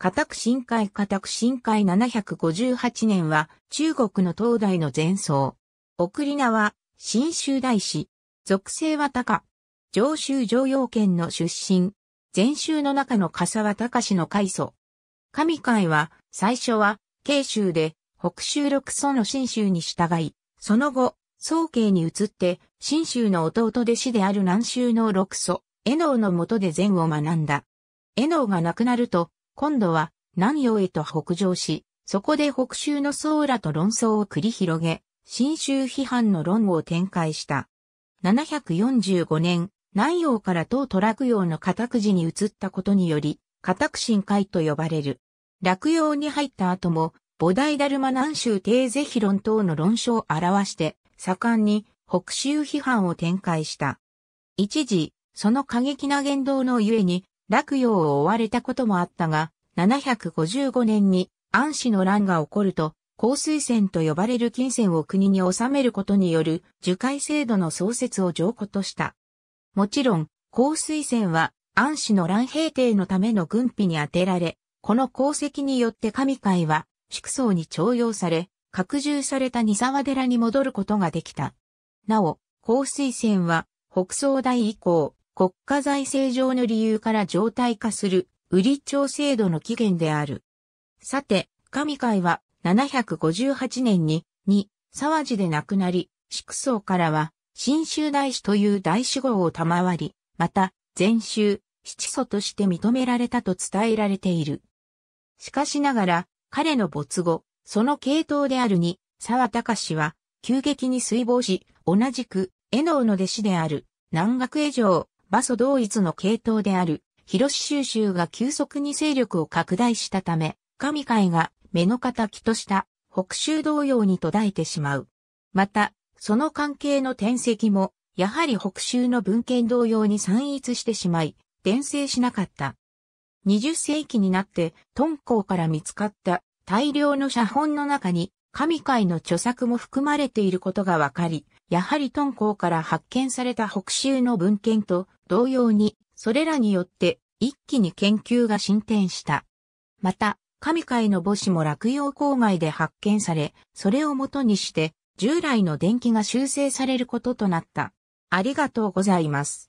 家宅深海家宅深海758年は中国の東大の前奏。送り名は、新州大師。属性は高。上州常陽県の出身。前州の中の笠は高氏の開祖。上海は、最初は、慶州で、北州六祖の新州に従い、その後、宗慶に移って、新州の弟弟子である南州の六祖、江能の下で禅を学んだ。江能が亡くなると、今度は南洋へと北上し、そこで北州の僧らと論争を繰り広げ、新州批判の論を展開した。745年、南洋から東都落洋の家宅寺に移ったことにより、家宅深会と呼ばれる。落洋に入った後も、菩提ダルマ南州帝ゼヒ論等の論書を表して、盛んに北州批判を展開した。一時、その過激な言動のゆえに、洛陽を追われたこともあったが、755年に安氏の乱が起こると、降水線と呼ばれる金銭を国に収めることによる受海制度の創設を上古とした。もちろん、降水線は安氏の乱平定のための軍費に充てられ、この功績によって神会は宿僧に徴用され、拡充された二沢寺に戻ることができた。なお、降水線は北宋代以降、国家財政上の理由から常態化する、売り調制度の起源である。さて、神会は758年に、に、沢地で亡くなり、祝宗からは、新州大師という大志号を賜り、また、全州、七祖として認められたと伝えられている。しかしながら、彼の没後、その系統であるに、沢隆は、急激に衰亡し、同じく、江能の弟子である、南学江城、場所同一の系統である、広州州が急速に勢力を拡大したため、神会が目の敵とした北州同様に途絶えてしまう。また、その関係の転籍も、やはり北州の文献同様に散逸してしまい、伝承しなかった。20世紀になって、敦煌から見つかった大量の写本の中に、神会の著作も含まれていることがわかり、やはり敦煌から発見された北州の文献と同様に、それらによって一気に研究が進展した。また、神会の母子も落葉郊外で発見され、それをもとにして、従来の電気が修正されることとなった。ありがとうございます。